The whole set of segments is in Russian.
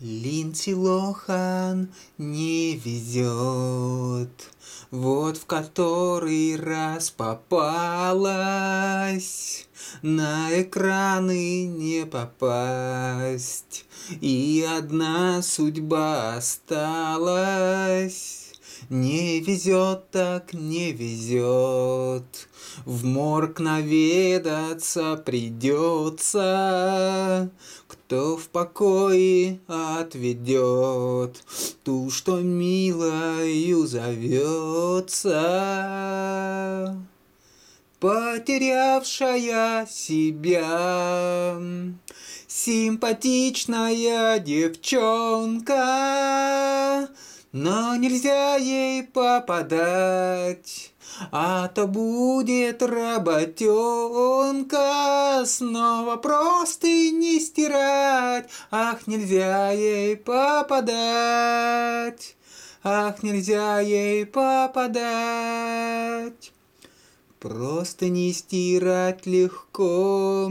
Линси Лохан не везет, Вот в который раз попалась, На экраны не попасть, И одна судьба осталась. Не везет так не везет, В морг наведаться придется, Кто в покое отведет Ту, что милою зовется. Потерявшая себя, симпатичная девчонка, но нельзя ей попадать, а то будет работенка снова просто не стирать. Ах, нельзя ей попадать, ах, нельзя ей попадать. Просто не стирать легко,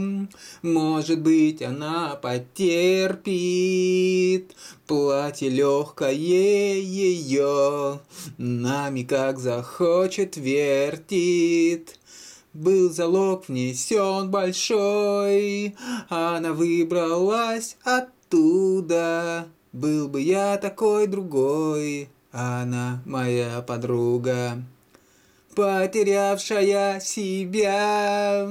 может быть, она потерпит. Платье легкое ее, нами как захочет вертит. Был залог внесен большой, она выбралась оттуда. Был бы я такой другой, она моя подруга потерявшая себя.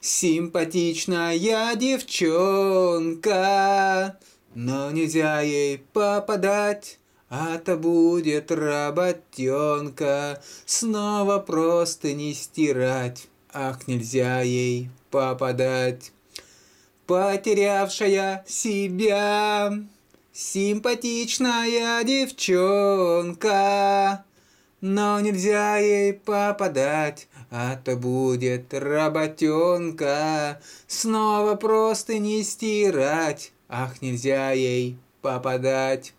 Симпатичная девчонка, но нельзя ей попадать. А то будет работенка Снова просто не стирать Ах, нельзя ей попадать Потерявшая себя Симпатичная девчонка но нельзя ей попадать, а то будет работенка. Снова просто не стирать, ах, нельзя ей попадать.